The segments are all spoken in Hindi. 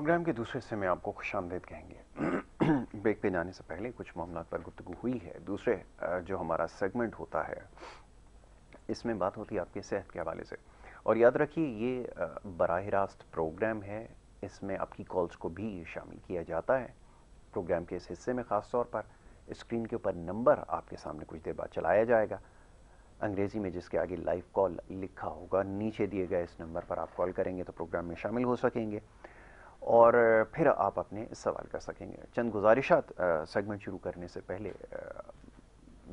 प्रोग्राम के दूसरे हिस्से में आपको खुश आमदेद कहेंगे ब्रेक पे जाने से पहले कुछ मामला पर गुफ्तु हुई है दूसरे जो हमारा सेगमेंट होता है इसमें बात होती है आपकी सेहत के हवाले से और याद रखिए ये बरह रास्त प्रोग्राम है इसमें आपकी कॉल्स को भी शामिल किया जाता है प्रोग्राम के इस हिस्से में ख़ास तौर पर स्क्रीन के ऊपर नंबर आपके सामने कुछ देर बाद चलाया जाएगा अंग्रेज़ी में जिसके आगे लाइव कॉल लिखा होगा नीचे दिए गए इस नंबर पर आप कॉल करेंगे तो प्रोग्राम में शामिल हो सकेंगे और फिर आप अपने सवाल कर सकेंगे चंद गुजारिशात सेगमेंट शुरू करने से पहले आ,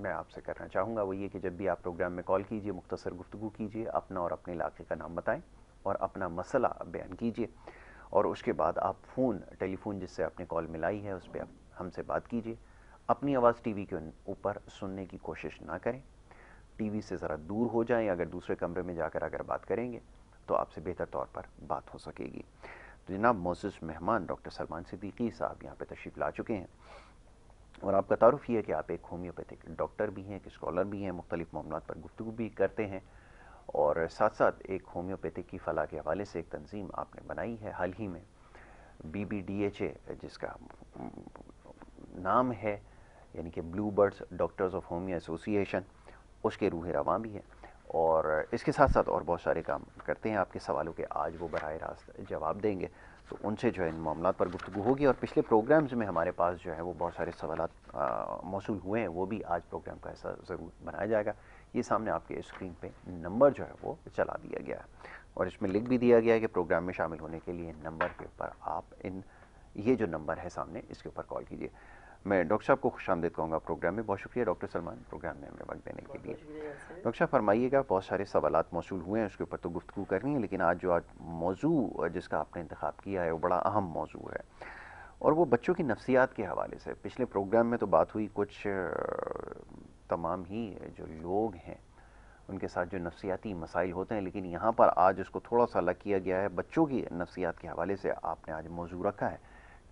मैं आपसे करना चाहूँगा वो ये कि जब भी आप प्रोग्राम में कॉल कीजिए मुख्तसर गुफ्तु कीजिए अपना और अपने इलाके का नाम बताएं और अपना मसला बयान कीजिए और उसके बाद आप फ़ोन टेलीफोन जिससे आपने कॉल मिलाई है उस पर आप हमसे बात कीजिए अपनी आवाज़ वी के ऊपर सुनने की कोशिश ना करें वी से ज़रा दूर हो जाएँ अगर दूसरे कमरे में जाकर अगर बात करेंगे तो आपसे बेहतर तौर पर बात हो सकेगी जनाब मोसिस मेहमान डॉक्टर सलमान सिद्दीकी साहब यहाँ पे तशरीफ़ ला चुके हैं और आपका तारफ़ ये है कि आप एक होम्योपैथिक डॉक्टर भी हैं एक स्कॉलर भी हैं मुख्तलिफ मामलों पर गुफ्तु भी करते हैं और साथ साथ एक होम्योपैथिक की फलाह के हवाले से एक तंजीम आपने बनाई है हाल ही में B B D H A जिसका नाम है यानी कि Blue Birds Doctors of Homeo Association उसके रूह रवा भी हैं और इसके साथ साथ और बहुत सारे काम करते हैं आपके सवालों के आज वो बरह रास्त जवाब देंगे तो उनसे जो है इन मामला पर गुफ्तु होगी और पिछले प्रोग्राम्स में हमारे पास जो है वो बहुत सारे सवाल मौसू हुए हैं वो भी आज प्रोग्राम का ऐसा ज़रूर बनाया जाएगा ये सामने आपके स्क्रीन पे नंबर जो है वो चला दिया गया है और इसमें लिख भी दिया गया है कि प्रोग्राम में शामिल होने के लिए नंबर के ऊपर आप इन ये जो नंबर है सामने इसके ऊपर कॉल कीजिए मैं डॉक्टर साहब को खुश आमदेद कहूँगा प्रोग्राम में बहुत शुक्रिया डॉक्टर सलमान प्रोग्राम में हमें वक्त देने के लिए डॉक्टर साहब फरमाइएगा बहुत सारे सवाल मौसू हुए हैं उसके ऊपर तो गुफ्तु करनी है लेकिन आज जो आज मौजू जिसका आपने इंतखब किया है वो बड़ा अहम मौजू है और वो बच्चों की नफसियात के हवाले से पिछले प्रोग्राम में तो बात हुई कुछ तमाम ही जो लोग हैं उनके साथ जो नफसियाती मसाइल होते हैं लेकिन यहाँ पर आज उसको थोड़ा सा अलग किया गया है बच्चों की नफसियात के हवाले से आपने आज मौजू रखा है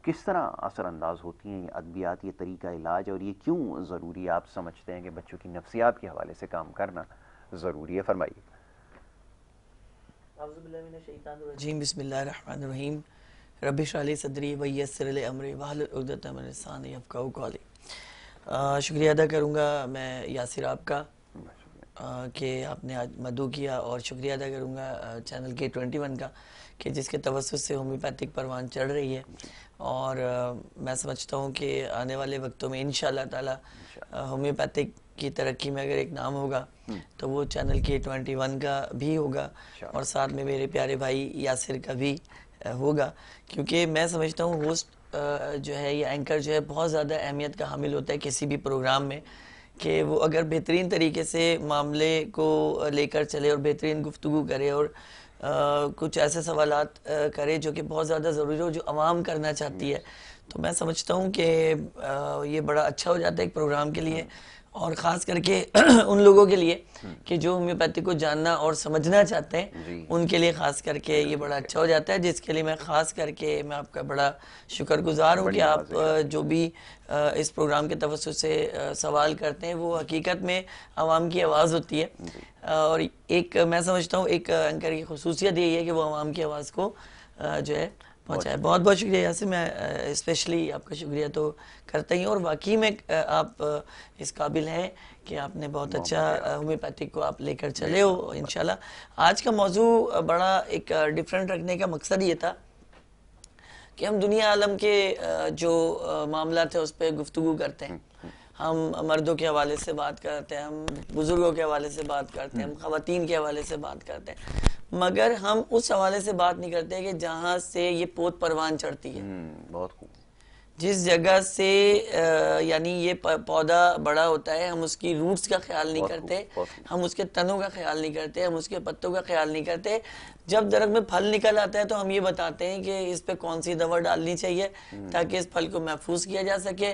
किस तरह असरानंदाज होती हैं ये अद्वियात ये तरीका इलाज और ये क्यों ज़रूरी आप समझते हैं कि बच्चों की नफसियात के हवाले से काम करना ज़रूरी है फरमाइए शुक्रिया अदा करूँगा मैं यासिर आपका कि आपने आज मधु किया और शुक्रिया अदा करूँगा चैनल के ट्वेंटी वन का कि जिसके तवसत से होम्योपैथिक परवान चढ़ रही है और आ, मैं समझता हूँ कि आने वाले वक्तों में इन ताला होम्योपैथिक की तरक्की में अगर एक नाम होगा हम्म। तो वो चैनल के ट्वेंटी वन का भी होगा और साथ में मेरे प्यारे भाई यासिर का भी होगा क्योंकि मैं समझता हूँ होस्ट जो है या एंकर जो है बहुत ज़्यादा अहमियत का हामिल होता है किसी भी प्रोग्राम में कि वो अगर बेहतरीन तरीके से मामले को लेकर चले और बेहतरीन गुफ्तु करे और कुछ ऐसे सवाल करे जो कि बहुत ज़्यादा ज़रूरी हो जो आवाम करना चाहती है तो मैं समझता हूँ कि ये बड़ा अच्छा हो जाता है एक प्रोग्राम के लिए और ख़ास करके उन लोगों के लिए कि जो होम्योपैथी को जानना और समझना चाहते हैं उनके लिए ख़ास करके ये बड़ा अच्छा हो जाता है जिसके लिए मैं ख़ास करके मैं आपका बड़ा शुक्रगुजार हूँ कि आप जो भी इस प्रोग्राम के तवसु से सवाल करते हैं वो हकीकत में आवाम की आवाज़ होती है और एक मैं समझता हूँ एक एंकर की खसूसियत यही है कि वो आवाम की आवाज़ को जो है अच्छा है बहुत बहुत शुक्रिया यासिर मैं इस्पेशली आपका शुक्रिया तो करता ही और वाकई में आप इस काबिल हैं कि आपने बहुत अच्छा होम्योपैथिक को आप लेकर चले हो इन आज का मौजू बड़ा एक डिफरेंट रखने का मकसद ये था कि हम दुनिया आलम के जो मामला थे उस पर गुफ्तु करते हैं हम्म। हम मर्दों के हवाले से बात करते हैं हम बुज़ुर्गों के हवाले से बात करते हैं हम खातन के हवाले से बात करते हैं मगर हम उस हवाले से बात नहीं करते कि जहाँ से ये पोत परवान चढ़ती है हम्म, बहुत खूब जिस जगह से यानी ये पौधा बड़ा होता है हम उसकी रूट्स का ख्याल नहीं करते हम उसके तनों का ख्याल नहीं करते हम उसके पत्तों का ख्याल नहीं करते जब दरख्त में फल निकल आता है तो हम ये बताते हैं कि इस पे कौन सी दवा डालनी चाहिए हम्म। ताकि इस फल को महफूज किया जा सके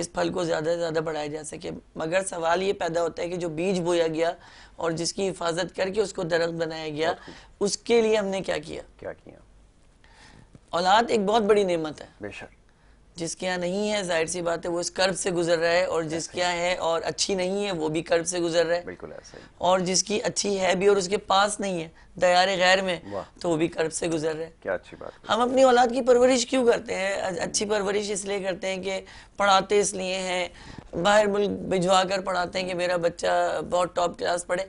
इस फल को ज़्यादा से ज़्यादा बढ़ाया जा सके मगर सवाल ये पैदा होता है कि जो बीज बोया गया और जिसकी हिफाजत करके उसको दरख्त बनाया गया उसके लिए हमने क्या किया क्या किया औलाद एक बहुत बड़ी नियमत है बेशक जिसके यहाँ नहीं है जाहिर सी बात है वो इस कर्ब से गुजर रहा है और जिसके यहाँ है और अच्छी नहीं है वो भी कर्ब से गुजर रहा है बिल्कुल ऐसे और जिसकी अच्छी है भी और उसके पास नहीं है दया गैर में तो वो भी कर्ब से गुजर रहे है क्या अच्छी बात हम अपनी औलाद की परवरिश क्यों करते हैं अच्छी परवरिश इसलिए करते हैं कि पढ़ाते इसलिए हैं बाहर मुल्क भिजवा कर पढ़ाते हैं कि मेरा बच्चा बहुत टॉप क्लास पढ़े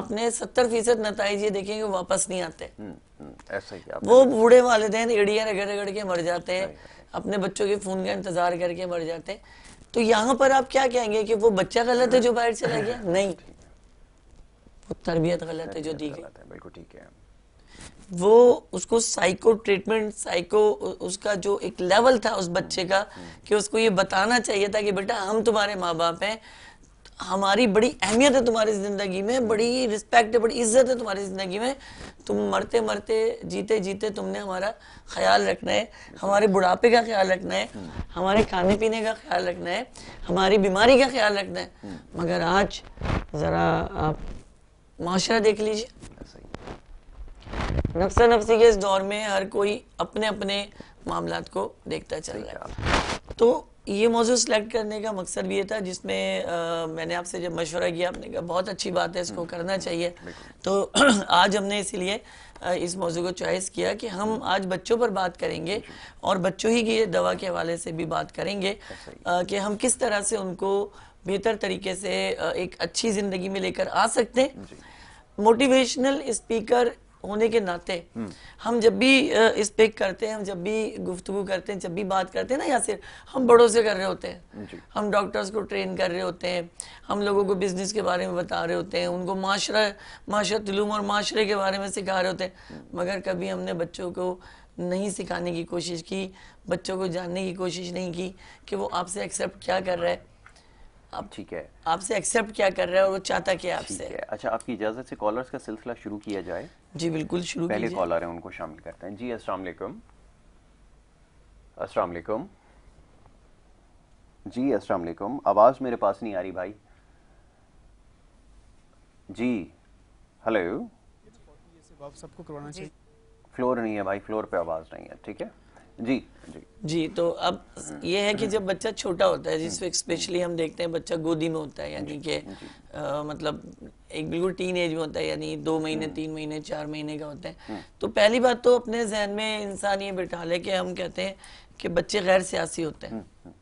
आपने सत्तर फीसद नतज ये देखेंगे वापस नहीं आते हम्म, हम्म, ऐसा ही वो बूढ़े वाले रगड़ रगड़ के मर जाते हैं अपने बच्चों के फ़ोन का इंतज़ार करके मर जाते हैं तो यहाँ पर आप क्या कहेंगे कि वो बच्चा गलत है जो बाहर चला गया नहीं वो तरबियत गलत है जो दी गई बिल्कुल ठीक है वो उसको साइको ट्रीटमेंट साइको उसका जो एक लेवल था उस बच्चे का हम्म। कि उसको ये बताना चाहिए था कि बेटा हम तुम्हारे माँ बाप हैं हमारी बड़ी अहमियत है तुम्हारी ज़िंदगी में बड़ी रिस्पेक्ट है बड़ी इज्जत है तुम्हारी ज़िंदगी में तुम मरते मरते जीते जीते तुमने हमारा ख्याल रखना है हमारे बुढ़ापे का ख्याल रखना है हमारे खाने पीने का ख्याल रखना है हमारी बीमारी का ख्याल रखना है मगर आज ज़रा आप माशरा देख लीजिए नफसा नफसी के इस दौर में हर कोई अपने अपने मामला को देखता चल रहा है तो ये मौजू सेलेक्ट करने का मकसद भी ये था जिसमें आ, मैंने आपसे जब मशवरा किया आपने कहा बहुत अच्छी बात है इसको हम्म। करना चाहिए तो आज हमने इसीलिए इस मौजू को चॉइस किया कि हम हम्म। आज बच्चों पर बात करेंगे और बच्चों ही की दवा के हवाले से भी बात करेंगे आ, अच्छा, कि हम किस तरह से उनको बेहतर तरीके से एक अच्छी ज़िंदगी में लेकर आ सकते हैं मोटिवेशनल स्पीकर होने के नाते हम्म। हम जब भी इस पे करते हैं हम जब भी गुफ्तु करते हैं जब भी बात करते हैं ना या सिर्फ हम बड़ों से कर रहे होते हैं हम डॉक्टर्स को ट्रेन कर रहे होते हैं हम लोगों को बिजनेस के बारे में बता रहे होते हैं उनको माशरा माशरतलूम और माशरे के बारे में सिखा रहे होते हैं हम्म। मगर कभी हमने बच्चों को नहीं सिखाने की कोशिश की बच्चों को जानने की कोशिश नहीं की कि वो आपसे एक्सेप्ट क्या कर रहा है आप ठीक है आपसे एक्सेप्ट क्या कर रहे हैं और वो चाहता क्या आपसे अच्छा आपकी इजाजत से कॉलर्स का सिलसिला शुरू किया जाए जी बिल्कुल शुरू पहले कॉलर है उनको शामिल करते हैं जी अस्सलाम वालेकुम अस्सलाम वालेकुम जी अस्सलाम वालेकुम आवाज़ मेरे पास नहीं आ रही भाई जी हेलो तो सबको करवाना चाहिए फ्लोर नहीं है भाई फ्लोर पे आवाज़ नहीं है ठीक है जी जी तो अब ये है कि जब बच्चा छोटा होता है जिस स्पेशली हम देखते हैं बच्चा गोदी में होता है यानी कि मतलब एक बिल्कुल टीन एज में होता है यानी दो महीने तीन महीने चार महीने का होता है हम्म। तो पहली बात तो अपने जहन में इंसान ये बिठा ले कि हम कहते हैं कि बच्चे गैर सियासी होते हैं हम्म, हम्म।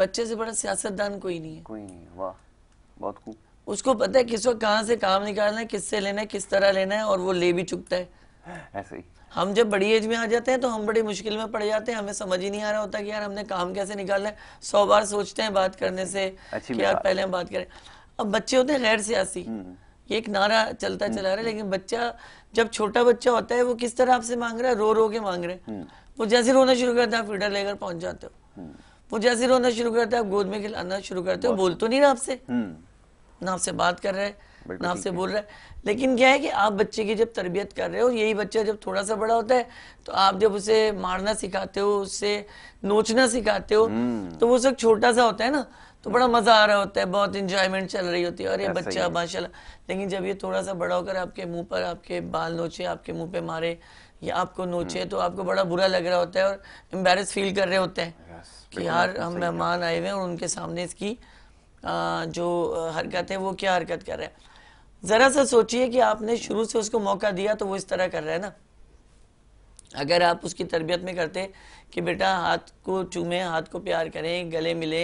बच्चे से बड़ा सियासतदान कोई नहीं है कोई नहीं वाह बहुत खूब उसको पता है किस वक्त कहाँ से काम निकालना है किससे लेना है किस तरह लेना है और वो ले भी चुकता है ऐसे ही हम जब बड़ी एज में आ जाते हैं तो हम बड़ी मुश्किल में पड़ जाते हैं हमें समझ ही नहीं आ रहा होता कि यार हमने काम कैसे निकालना है सौ बार सोचते हैं बात करने से कि यार पहले हम बात करें अब बच्चे होते हैं गैर सियासी हम्म। ये एक नारा चलता हम्म। चला रहा है लेकिन बच्चा जब छोटा बच्चा होता है वो किस तरह आपसे मांग रहा है रो रो के मांग रहे हैं हम्म। वो जैसे रोना शुरू करता है फीडर लेकर पहुंच जाते हो वो जैसे रोना शुरू करता है आप गोद में खिलाना शुरू करते हो बोल तो नहीं रहा आपसे ना आपसे बात कर रहे हैं ना आपसे बोल रहा है लेकिन क्या है कि आप बच्चे की जब तरबियत कर रहे हो यही बच्चा जब थोड़ा सा बड़ा होता है तो आप जब उसे मारना सिखाते हो उससे नोचना सिखाते हो हम्म। तो वो सब छोटा सा होता है ना तो बड़ा हम्म। मजा आ रहा होता है बहुत इंजॉयमेंट चल रही होती है अरे बच्चा माशाल्लाह लेकिन जब ये थोड़ा सा बड़ा होकर आपके मुंह पर आपके बाल नोचे आपके मुंह पे मारे या आपको नोचे हम्म। तो आपको बड़ा बुरा लग रहा होता है और एम्बेरस फील कर रहे होते हैं कि यार हम मेहमान आए हुए हैं और उनके सामने इसकी जो हरकत है वो क्या हरकत कर रहे हैं જરાસ સોચિયે કે આપને શુરુ સે ઉસકો મોકા દિયા તો વો ઇસ તરહ કર રહે હે ના અગર આપ ઉસકી તરબિયત મેં કરતે કે બેટા હાથ કો ચૂમે હાથ કો પ્યાર કરે ગલે મિલે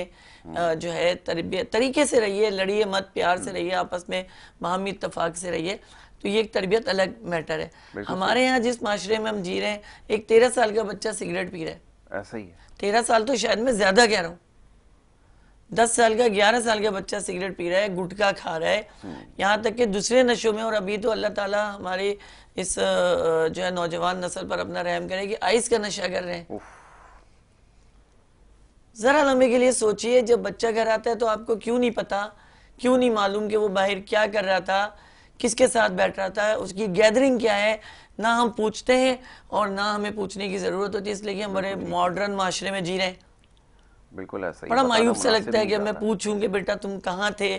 જો હે તરબિયત તરીકે સે રહીએ લડીએ મત પ્યાર સે રહીએ આપસ મે મહમી ઇત્તફાક સે રહીએ તો યે એક તરબિયત અલગ મેટર હે હમારે યહાં જિસ માસરે મેં હમ જી રહે હે એક 13 સાલ કા બચ્ચા સિગરેટ પી રહે હે એસા હી હે 13 સાલ તો શayad મેં જ્યાદા કે રહા હું दस साल का ग्यारह साल का बच्चा सिगरेट पी रहा है गुटखा खा रहा है यहाँ तक कि दूसरे नशों में और अभी तो अल्लाह ताला हमारे इस जो है नौजवान नस्ल पर अपना रहम करे कि आइस का नशा कर रहे हैं जरा लम्बे के लिए सोचिए जब बच्चा घर आता है तो आपको क्यों नहीं पता क्यों नहीं मालूम कि वो बाहर क्या कर रहा था किसके साथ बैठ रहा था उसकी गैदरिंग क्या है ना हम पूछते हैं और ना हमें पूछने की ज़रूरत होती है इसलिए कि हम बड़े मॉडर्न माशरे में जी रहे हैं बिल्कुल ऐसा ही बड़ा मायूब सा लगता है कि मैं पूछूं कि बेटा तुम कहाँ थे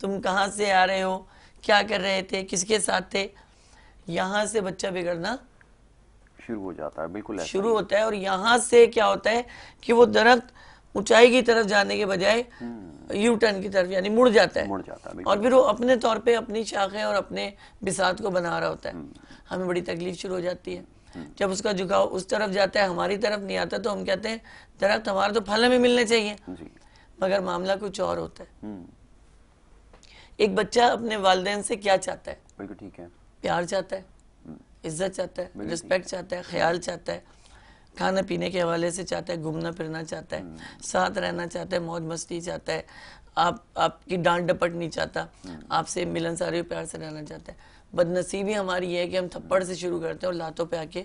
तुम कहाँ से आ रहे हो क्या कर रहे थे किसके साथ थे यहाँ से बच्चा बिगड़ना शुरू हो जाता है बिल्कुल शुरू होता है और यहाँ से क्या होता है कि वो दरख्त ऊंचाई की तरफ जाने के बजाय यू हम्म। टर्न की तरफ यानी मुड़ जाता है मुड़ जाता है और फिर वो अपने तौर पे अपनी शाखें और अपने बिसात को बना रहा होता है हम्म। हमें बड़ी तकलीफ शुरू हो जाती है जब उसका झुकाव उस तरफ जाता है हमारी तरफ नहीं आता तो हम कहते हैं दरख्त हमारे तो फल हमें मिलने चाहिए मगर मामला कुछ और होता है हम्म। एक बच्चा अपने वालदेन से क्या चाहता है बिल्कुल ठीक है प्यार चाहता है हम्म। इज्जत चाहता है रिस्पेक्ट चाहता है ख्याल चाहता है खाना पीने के हवाले से चाहता है घूमना फिरना चाहता है हम्म। साथ रहना चाहता है मौज मस्ती चाहता है आप आपकी डांट डपट नहीं चाहता आपसे मिलनसारी प्यार से रहना चाहता है बदनसीबी हमारी है कि हम थप्पड़ से शुरू करते हैं और लातों पे आके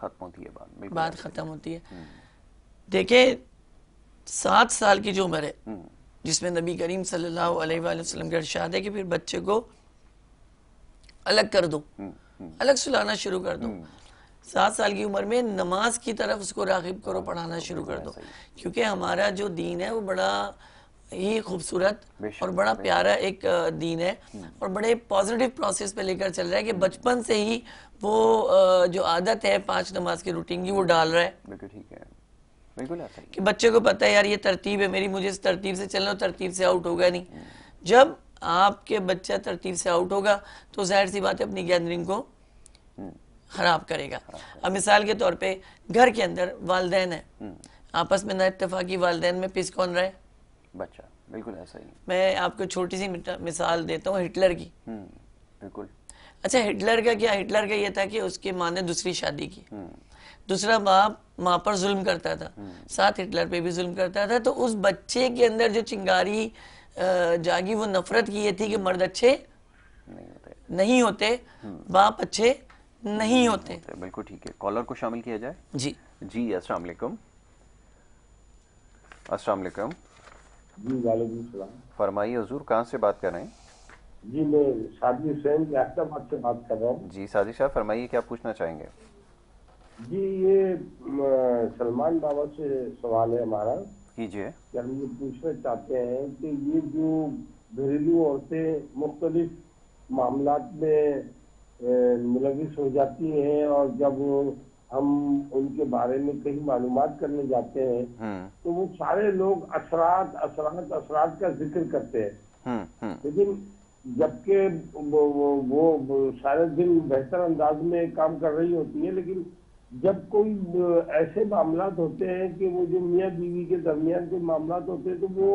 खत्म होती है बात बात खत्म होती है हम्म। देखिए सात साल की जो उम्र है हम्म। जिसमें नबी करीम सल्लल्लाहु अलैहि वसल्लम का इरशाद है कि फिर बच्चे को अलग कर दो हम्म, अलग सुलाना शुरू कर दो सात साल की उम्र में नमाज की तरफ उसको रागिब करो हाँ, पढ़ाना तो शुरू कर दो क्योंकि हमारा जो दीन है वो बड़ा ही खूबसूरत और बड़ा प्यारा एक दीन है हम्म। और बड़े पॉजिटिव प्रोसेस पे लेकर चल रहा है कि बचपन से ही वो जो आदत है पांच नमाज की रूटीन की वो डाल रहा है बिल्कुल ठीक है कि बच्चे को पता है यार ये तरतीब है मेरी मुझे इस तरतीब से चलना तरतीब से आउट होगा नहीं हम्म। जब आपके बच्चा तरतीब से आउट होगा तो जाहिर सी बात है अपनी गैदरिंग को हम्म। खराब करेगा अब मिसाल के तौर पे घर के अंदर वालदेन है आपस में ना इतफाकी वालदेन में पिस कौन रहा है बच्चा बिल्कुल ऐसा ही मैं आपको छोटी सी मिसाल देता हूँ हिटलर की हम्म, बिल्कुल अच्छा हिटलर का क्या हिटलर का ये था कि उसकी माँ ने दूसरी शादी की हम्म। दूसरा बाप माँ पर जुल्म करता था हम्म। साथ हिटलर पे भी जुल्म करता था तो उस बच्चे के अंदर जो चिंगारी जागी वो नफरत की ये थी कि मर्द अच्छे नहीं होते, नहीं होते बाप अच्छे नहीं, नहीं होते, बिल्कुल ठीक है कॉलर को शामिल किया जाए जी जी असलाकुम वालेकुम जी वालेकुम सलाम फरमाइए हजूर कहाँ से बात कर रहे हैं जी मैं साजिद हुसैन याफ्ताबाद से बात कर रहा हूँ जी साजिद शाह फरमाइए क्या पूछना चाहेंगे जी ये सलमान बाबा से सवाल है हमारा कीजिए हम ये पूछना चाहते हैं कि ये जो घरेलू औरतें मुख्तलिफ मामला में मुलविस हो जाती हैं और जब हम उनके बारे में कहीं मालूम करने जाते हैं हम्म। तो वो सारे लोग असरात असरात असरात का जिक्र करते हैं हम्म, हम्म। लेकिन जबकि वो, वो, वो सारे दिन बेहतर अंदाज में काम कर रही होती है लेकिन जब कोई ऐसे मामला होते हैं कि वो जो मियाँ बीवी के दरमियान कोई मामला होते हैं तो वो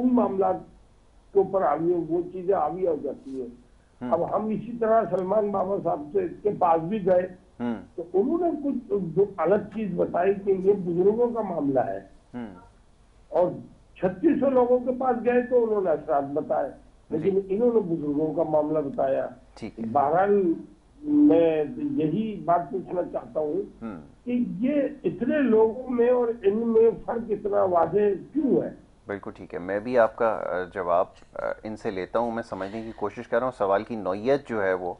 उन मामला के ऊपर आवी वो चीजें आवी हो जाती है अब हम इसी तरह सलमान बाबा साहब से के पास भी गए हम्म। तो उन्होंने कुछ जो अलग चीज बताई कि ये बुजुर्गों का मामला है हम्म। और छत्तीस लोगों के पास गए तो उन्होंने अफराध बताए लेकिन इन्होंने बुजुर्गों का मामला बताया बहरहाल मैं यही बात पूछना चाहता हूँ हम्म। कि ये इतने लोगों में और इनमें फर्क इतना वाजे क्यों है बिल्कुल ठीक है मैं भी आपका जवाब इनसे लेता हूँ मैं समझने की कोशिश कर रहा हूँ सवाल की नौीयत जो है वो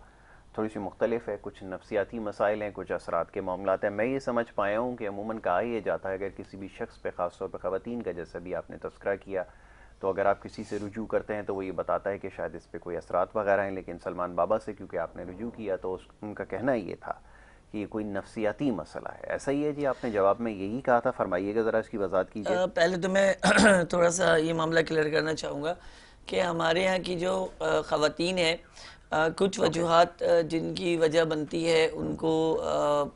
थोड़ी सी मुख्तलिफ है कुछ नफसियाती मसाइल हैं कुछ असरात के मामला हैं मैं ये समझ पाया हूँ कि अमूमन कहा यह जाता है अगर किसी भी शख्स पर ख़ास तौर पर ख़वान का जैसा भी आपने तस्करा किया तो अगर आप किसी से रुजू करते हैं तो वो ये बताता है कि शायद इस पर कोई असरात वगैरह हैं लेकिन सलमान बाबा से क्योंकि आपने रुजू किया तो उस, उनका कहना ये था कि ये कोई नफसियाती मसला है ऐसा ही है जी आपने जवाब में यही कहा था फरमाइएगा ज़रा इसकी वजात कीजिए पहले तो मैं थोड़ा सा ये मामला क्लियर करना चाहूँगा कि हमारे यहाँ की जो ख़वान है आ, कुछ वजूहत जिनकी वजह बनती है उनको आ,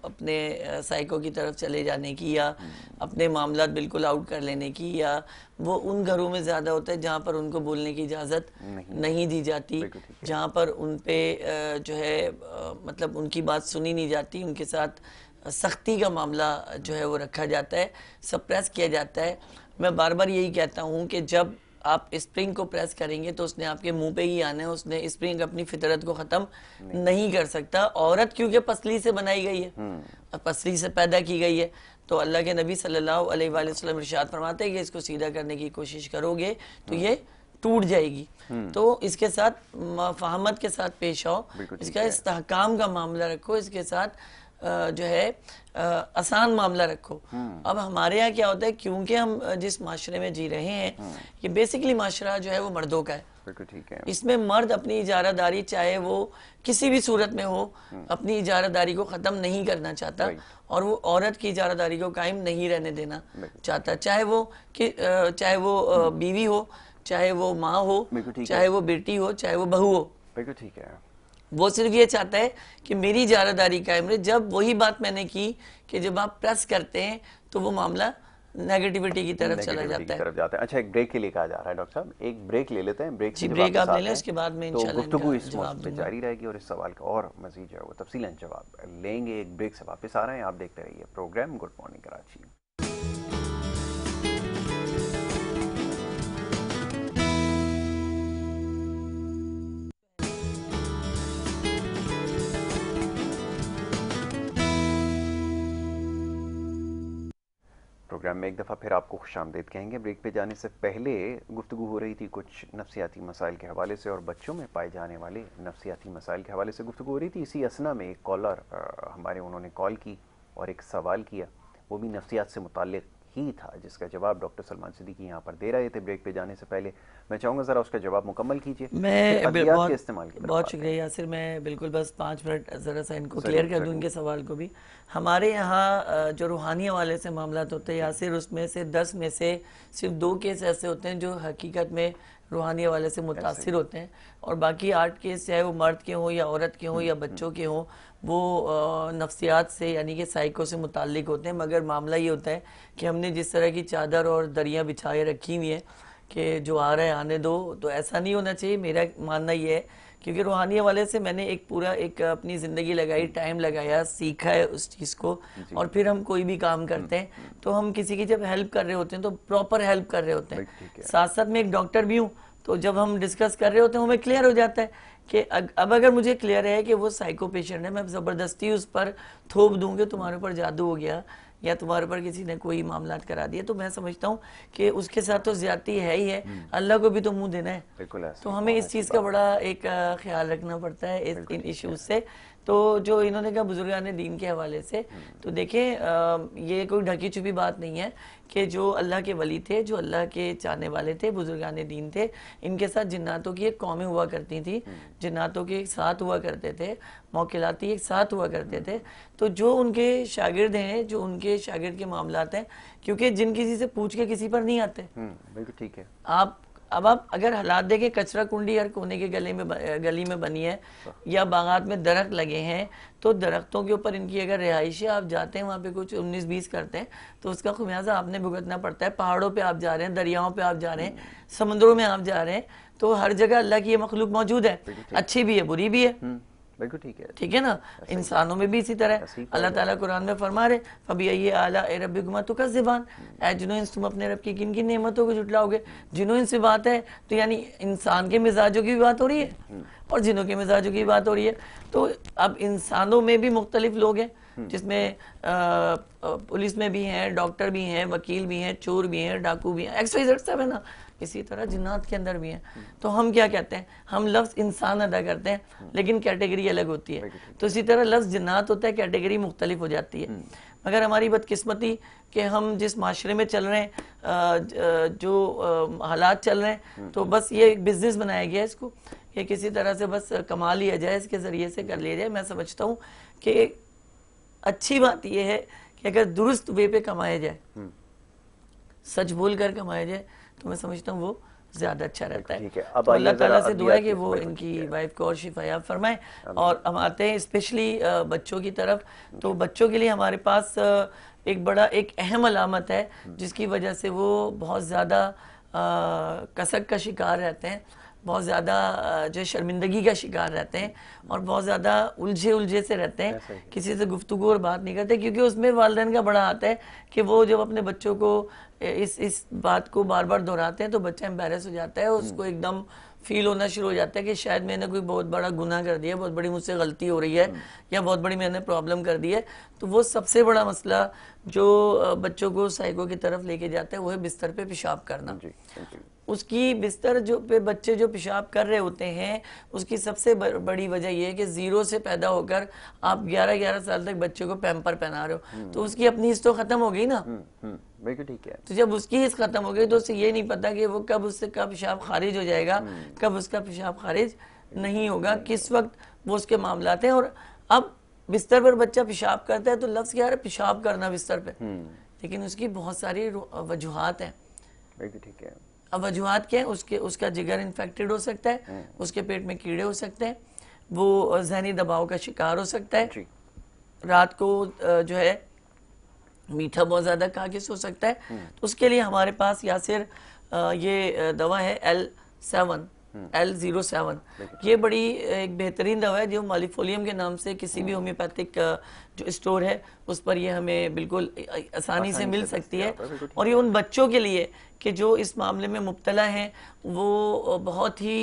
अपने साइको की तरफ चले जाने की या hmm. अपने मामला बिल्कुल आउट कर लेने की या वो उन घरों में ज़्यादा होता है जहाँ पर उनको बोलने की इजाज़त नहीं, नहीं दी जाती जहाँ पर उन पर जो है मतलब उनकी बात सुनी नहीं जाती उनके साथ सख्ती का मामला जो है वो रखा जाता है सप्रेस किया जाता है मैं बार बार यही कहता हूँ कि जब आप स्प्रिंग को प्रेस करेंगे तो उसने आपके मुंह पे ही आना है उसने स्प्रिंग अपनी फितरत को खत्म नहीं, नहीं कर सकता औरत क्योंकि पसली से बनाई गई है हम्म। और पसली से पैदा की गई है तो अल्लाह के नबी सल्लल्लाहु अलैहि वसल्लम इरशाद फरमाते हैं कि इसको सीधा करने की कोशिश करोगे तो हम्म। ये टूट जाएगी हम्म। तो इसके साथ फहमत के साथ पेश आओ इसका इस्तेकाम का मामला रखो इसके साथ जो है आसान मामला रखो हम्म। अब हमारे यहाँ क्या होता है क्योंकि हम जिस माशरे में जी रहे हैं हम्म। ये बेसिकली माशरा जो है वो मर्दों का है ठीक है इसमें मर्द अपनी इजारादारी चाहे वो किसी भी सूरत में हो हम्म। अपनी इजारादारी को ख़त्म नहीं करना चाहता और वो औरत की इजारादारी को कायम नहीं रहने देना चाहता चाहे वो कि चाहे वो बीवी हो चाहे वो माँ हो चाहे वो बेटी हो चाहे वो बहू हो बिल्कुल ठीक है वो सिर्फ ये चाहता है कि मेरी जारादारी कायम रहे जब वही बात मैंने की कि जब आप प्रेस करते हैं तो वो मामला नेगेटिविटी की तरफ चला जाता है तरफ जाते है अच्छा एक ब्रेक के लिए कहा जा रहा है डॉक्टर साहब एक ब्रेक ले लेते हैं ब्रेक जी ब्रेक आप ले लें उसके बाद में तो गुफ्तगु इस मौसम पे जारी रहेगी और इस सवाल का और मजीद जो है वो तफसीला जवाब लेंगे एक ब्रेक से वापस आ रहे हैं आप देखते रहिए programme Good Morning Karachi programme में एक दफ़ा फिर आपको खुश आमदेद कहेंगे ब्रेक पे जाने से पहले गुफ्तु हो रही थी कुछ नफसियाती मसाइल के हवाले से और बच्चों में पाए जाने वाले नफसियाती मसाइल के हवाले से गुफ्तु हो रही थी इसी असना में एक कॉलर हमारे उन्होंने कॉल की और एक सवाल किया वो भी नफसियात से मुतक़ की था जिसका जवाब डॉक्टर सलमान सिद्दीकी यहाँ पर दे रहे थे ब्रेक पे जाने से पहले मैं चाहूँगा ज़रा उसका जवाब मुकम्मल कीजिए मैं बहुत इस्तेमाल बहुत शुक्रिया यासिर मैं बिल्कुल बस पाँच मिनट ज़रा सा इनको क्लियर कर दूँ इनके सवाल को भी हमारे यहाँ जो रूहानी हवाले से मामला तो होते हैं यासिर उसमें से दस में से सिर्फ दो केस ऐसे होते हैं जो हकीकत में रूहानी हवाले से मुतासर होते हैं और बाकी आठ केस चाहे वो मर्द के हों या औरत के हों हम्म, या हम्म। बच्चों के हों वो नफ्सियात से यानी कि साइको से मुतल होते हैं मगर मामला ये होता है कि हमने जिस तरह की चादर और दरियाँ बिछाए रखी हुई हैं कि जो आ रहा है आने दो तो ऐसा नहीं होना चाहिए मेरा मानना ये है क्योंकि रूहानी हवाले से मैंने एक पूरा एक अपनी ज़िंदगी लगाई टाइम लगाया सीखा है उस चीज़ को और फिर हम कोई भी काम करते हैं हम्म, हम्म। तो हम किसी की जब हेल्प कर रहे होते हैं तो प्रॉपर हेल्प कर रहे होते हैं साथ साथ में एक डॉक्टर भी हूँ तो जब हम डिस्कस कर रहे होते हैं हमें क्लियर हो जाता है कि अब अगर मुझे क्लियर है कि वो साइको पेशेंट है मैं ज़बरदस्ती उस पर थोप दूँ कि तुम्हारे ऊपर जादू हो गया या तुम्हारे ऊपर किसी ने कोई मामला करा दिया तो मैं समझता हूँ कि उसके साथ तो ज्यादा है ही है हम्म। अल्लाह को भी तो मुंह देना है तो हमें इस चीज़ का बड़ा एक ख्याल रखना पड़ता है इन इश्यूज से तो जो इन्होंने कहा बुजुर्गान दीन के हवाले से तो देखें ये कोई ढकी छुपी बात नहीं है कि जो अल्लाह के वली थे जो अल्लाह के चाहने वाले थे बुजुर्गान दीन थे इनके साथ जन्नातों की एक कौमें हुआ करती थी जन्नातों के एक साथ हुआ करते थे मौकेलाती एक साथ हुआ करते थे तो जो उनके शागिर्द हैं जो उनके शागिर्द के मामला हैं क्योंकि जिन किसी से पूछ के किसी पर नहीं आते हम्म, बिल्कुल ठीक है आप अब आप अगर हालात देखें कचरा कुंडी हर कोने के गले में गली में बनी है या बागात में दरख्त लगे हैं तो दरख्तों के ऊपर इनकी अगर रिहाइश है आप जाते हैं वहाँ पे कुछ उन्नीस बीस करते हैं तो उसका खुमियाजा आपने भुगतना पड़ता है पहाड़ों पे आप जा रहे हैं दरियाओं पे आप जा रहे हैं हम्म। समुद्रों में आप जा रहे हैं तो हर जगह अल्लाह की ये मखलूक मौजूद है अच्छी भी है बुरी भी है हम्म। बिल्कुल ठीक है ठीक है ना इंसानों में भी इसी तरह अल्लाह ताला कुरान में फरमा रहे फबी ये आला ए रब गुमा तो कस जबान ए हम्म। जुनोइंस तुम अपने रब की किन की नेमतों को जुटलाओगे जुनोइंस से बात है तो यानी इंसान के मिजाजों की भी बात हो रही है हम्म। और जिनों के मिजाजों की बात हो रही है तो अब इंसानों में भी मुख्तलिफ लोग हैं हम्म। जिसमें पुलिस में भी हैं डॉक्टर भी हैं वकील भी हैं चोर भी हैं डाकू भी हैं एक्सवाइजेड सब है ना इसी तरह जिन्नात के अंदर भी हैं तो हम क्या कहते हैं हम लफ्ज़ इंसान अदा करते हैं लेकिन कैटेगरी अलग होती है तो इसी तरह लफ्ज़ जिन्नात होता है कैटेगरी मुख्तलिफ हो जाती है हम्म। मगर हमारी बदकिस्मती कि हम जिस माशरे में चल रहे हैं जो हालात चल रहे हैं तो हम्म। बस ये एक बिज़नेस बनाया गया है इसको कि किसी तरह से बस कमा लिया जाए इसके ज़रिए से कर लिया जाए मैं समझता हूँ कि अच्छी बात यह है कि अगर दुरुस्त वे पे कमाया जाए हम्म। सच बोल कर कमाया जाए तो मैं समझता हूँ वो ज्यादा अच्छा रहता है तो अल्लाह ताला से दुआ है कि वो इनकी वाइफ को और शिफायाब फरमाए और हम आते हैं स्पेशली बच्चों की तरफ तो बच्चों के लिए हमारे पास एक बड़ा एक अहम अलामत है हम्म। जिसकी वजह से वो बहुत ज़्यादा कसक का शिकार रहते हैं बहुत ज़्यादा जो शर्मिंदगी का शिकार रहते हैं और बहुत ज़्यादा उलझे उलझे से रहते हैं किसी से गुफ्तु और बात नहीं करते क्योंकि उसमें वालदेन का बड़ा आता है कि वो जब अपने बच्चों को इस इस बात को बार बार दोहराते हैं तो बच्चा एम्बेरस हो जाता है उसको हम्म। एकदम फील होना शुरू हो जाता है कि शायद मैंने कोई बहुत बड़ा गुना कर दिया बहुत बड़ी मुझसे गलती हो रही है हम्म। या बहुत बड़ी मैंने प्रॉब्लम कर दी है तो वो सबसे बड़ा मसला जो बच्चों को साइको की तरफ लेके जाता है वो है बिस्तर पे पेशाब करना जी, उसकी बिस्तर जो पे बच्चे जो पेशाब कर रहे होते हैं उसकी सबसे बड़ी वजह यह है कि ज़ीरो से पैदा होकर आप ग्यारह ग्यारह साल तक बच्चे को पैम्पर पहना रहे हो हम्म। तो उसकी अपनी इस तो ख़त्म हो गई ना हम्म, हम्म, बिल्कुल ठीक है तो जब उसकी इस ख़त्म हो गई तो उसे ये नहीं पता कि वो कब उससे कब पेशाब खारिज हो जाएगा कब उसका पेशाब खारिज नहीं होगा किस वक्त वो उसके मामला हैं और अब बिस्तर पर बच्चा पेशाब करता है तो लफ्ज़ क्या है पेशाब करना बिस्तर पर लेकिन उसकी बहुत सारी वजूहत हैं बिल्कुल ठीक है अब वजूहत क्या है उसके उसका जिगर इन्फेक्टेड हो सकता है हम्म। उसके पेट में कीड़े हो सकते हैं वो जहनी दबाव का शिकार हो सकता है रात को जो है मीठा बहुत ज़्यादा खा के सो सकता है हम्म। तो उसके लिए हमारे पास या सिर ये दवा है L seven L zero seven ये बड़ी एक बेहतरीन दवा है जो मालिफोलियम के नाम से किसी भी होम्योपैथिक जो स्टोर है उस पर ये हमें बिल्कुल आसानी, आसानी से मिल से सकती है और ये उन बच्चों के लिए कि जो इस मामले में मुबतला हैं वो बहुत ही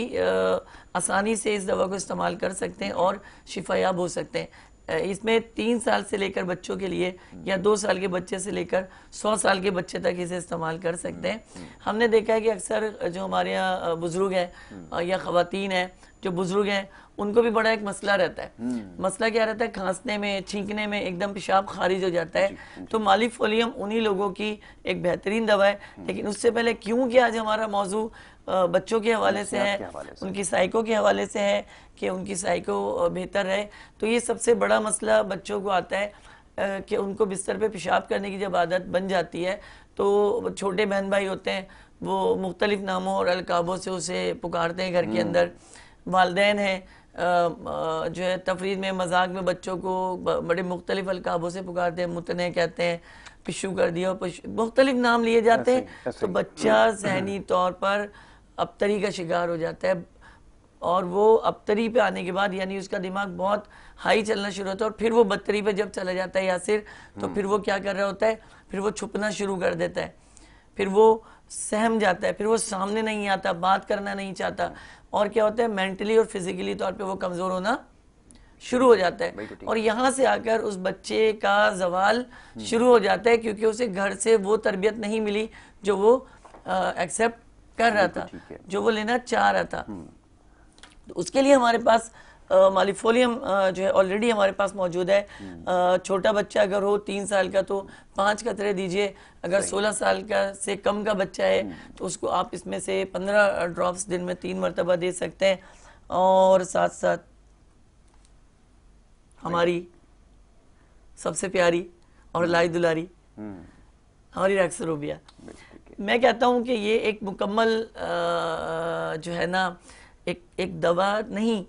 आसानी से इस दवा को इस्तेमाल कर सकते हैं और शिफायाब हो सकते हैं इसमें तीन साल से लेकर बच्चों के लिए या दो साल के बच्चे से लेकर सौ साल के बच्चे तक इसे इस्तेमाल कर सकते हैं हम्म, हम्म। हमने देखा है कि अक्सर जो हमारे यहाँ बुज़ुर्ग हैं हम्म। या खातन हैं जो बुजुर्ग हैं उनको भी बड़ा एक मसला रहता है हम्म। मसला क्या रहता है खांसने में छींकने में एकदम पेशाब खारिज हो जाता है तो माली फोलियम उन्हीं लोगों की एक बेहतरीन दवा है हम्म। लेकिन उससे पहले क्योंकि आज हमारा मौजू बच्चों के हवाले से है उनकी साइको के हवाले से है कि उनकी साइको बेहतर है तो ये सबसे बड़ा मसला बच्चों को आता है कि उनको बिस्तर पर पेशाब करने की जब आदत बन जाती है तो छोटे बहन भाई होते हैं वो मुख्तलिफ नामों और अलकाबों से उसे पुकारते हैं घर के हम्म। अंदर वालदेन हैं जो है तफरी में मजाक में बच्चों को बड़े मुख्तलिफ अलकाबों से पुकारते हैं मुतने कहते हैं पिशु कर दिया और मुख्तलिफ नाम लिए जाते हैं तो बच्चा हम्म। जहनी तौर पर अबतरी का शिकार हो जाता है और वो अबतरी पे आने के बाद यानी उसका दिमाग बहुत हाई चलना शुरू होता है और फिर वो बदतरी पे जब चला जाता है यासिर तो फिर वो हम्म। क्या कर रहा होता है फिर वो छुपना शुरू कर देता है फिर वो सहम जाता है फिर वो सामने नहीं आता बात करना नहीं चाहता और क्या होता है मेंटली और फिजिकली तौर पे वो कमज़ोर होना शुरू हो जाता है और यहाँ से आकर उस बच्चे का जवाल हम्म। शुरू हो जाता है क्योंकि उसे घर से वो तरबियत नहीं मिली जो वो एक्सेप्ट कर रहा था जो वो लेना चाह रहा था हम्म। तो उसके लिए हमारे पास मालिफोलियम जो है ऑलरेडी हमारे पास मौजूद है छोटा बच्चा अगर हो तीन साल का तो पाँच कतरे दीजिए अगर सोलह साल का से कम का बच्चा है हम्म। तो उसको आप इसमें से पंद्रह ड्रॉप्स दिन में तीन मरतबा दे सकते हैं और साथ साथ हमारी सबसे प्यारी और हम्म। लाई दुलारी हम्म। हमारी रैक्सरूबिया रूबिया मैं कहता हूँ कि ये एक मुकम्मल जो है ना एक एक दवा नहीं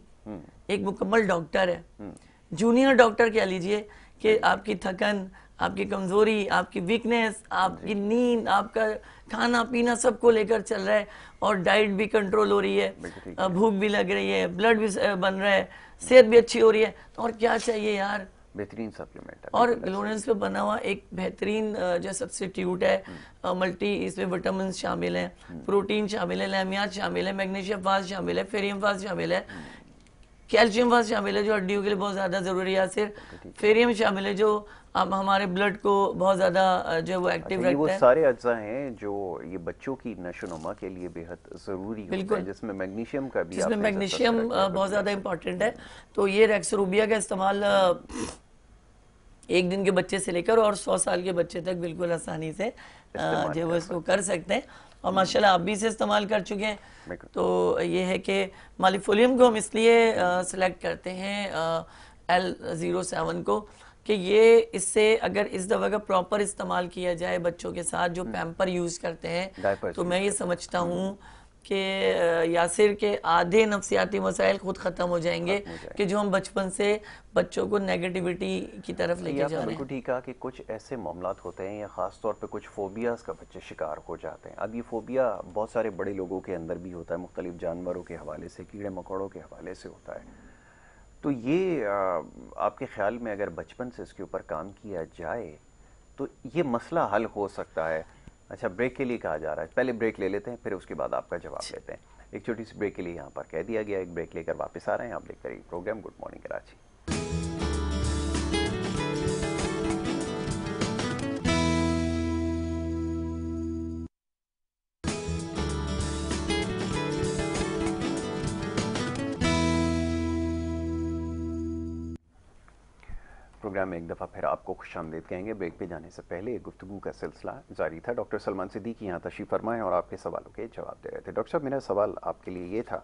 एक मुकम्मल डॉक्टर है हम्म। जूनियर डॉक्टर क्या लीजिए कि आपकी थकन आपकी कमज़ोरी आपकी वीकनेस आपकी नींद आपका खाना पीना सबको लेकर चल रहा है और डाइट भी कंट्रोल हो रही है भूख भी लग रही है ब्लड भी बन रहा है सेहत भी अच्छी हो रही है तो और क्या चाहिए यार बेहतरीन सप्लीमेंट और ग्लोरेंस पे बना हुआ एक बेहतरीन जो सब्सिट्यूट है मल्टी हम्म। इसमें विटामिन हम्म। शामिल है प्रोटीन शामिल है लेमिया शामिल है मैग्नीशियम फास्ट शामिल है फेरियम फास्ट शामिल है कैल्शियम फास्ट शामिल है जो हड्डियों के लिए बहुत ज़्यादा ज़रूरी है सिर फेरियम शामिल है जो अब हमारे ब्लड को बहुत ज़्यादा जो वो एक्टिव अच्छा, रखता है वो सारे अज्जा हैं जो ये बच्चों की नशोनुमा के लिए बेहद ज़रूरी होता है जिसमें मैग्नीशियम का भी जिसमें मैग्नीशियम बहुत ज़्यादा इंपॉर्टेंट है तो ये रेक्सरूबिया का इस्तेमाल एक दिन के बच्चे से लेकर और सौ साल के बच्चे तक बिल्कुल आसानी से जो वो इसको कर सकते हैं और माशाल्लाह आप भी इसे इस्तेमाल कर चुके हैं तो ये है कि मालिफोलियम को हम इसलिए सिलेक्ट करते हैं एल ज़ीरो सेवन को कि ये इससे अगर इस दवा का प्रॉपर इस्तेमाल किया जाए बच्चों के साथ जो पैम्पर हम्म। यूज़ करते हैं तो मैं ये समझता हम्म। हूँ कि यासिर के आधे नफसियाती मसाइल खुद ख़त्म हो जाएंगे कि जो हम बचपन से बच्चों को नेगेटिविटी की तरफ लेके जा तो रहे हैं ठीक कहा कि कुछ ऐसे मामला होते हैं या ख़ास तौर पे कुछ फोबियाज़ का बच्चे शिकार हो जाते हैं अब ये फोबिया बहुत सारे बड़े लोगों के अंदर भी होता है मुख्तलिफ जानवरों के हवाले से कीड़े मकोड़ों के हवाले से होता है तो ये आपके ख्याल में अगर बचपन से इसके ऊपर काम किया जाए तो ये मसला हल हो सकता है अच्छा ब्रेक के लिए कहा जा रहा है पहले ब्रेक ले लेते हैं फिर उसके बाद आपका जवाब लेते अच्छा। हैं एक छोटी सी ब्रेक के लिए यहाँ पर कह दिया गया एक ब्रेक लेकर वापस आ रहे हैं आप देख रहे programme Good Morning Karachi programme में एक दफ़ा फिर आपको खुश आमदेद कहेंगे ब्रेक पे जाने से पहले गुफ्तु का सिलसिला जारी था डॉक्टर सलमान सिद्दीकी यहाँ तशी फरमाएँ और आपके सवालों के जवाब दे रहे थे डॉक्टर साहब मेरा सवाल आपके लिए ये था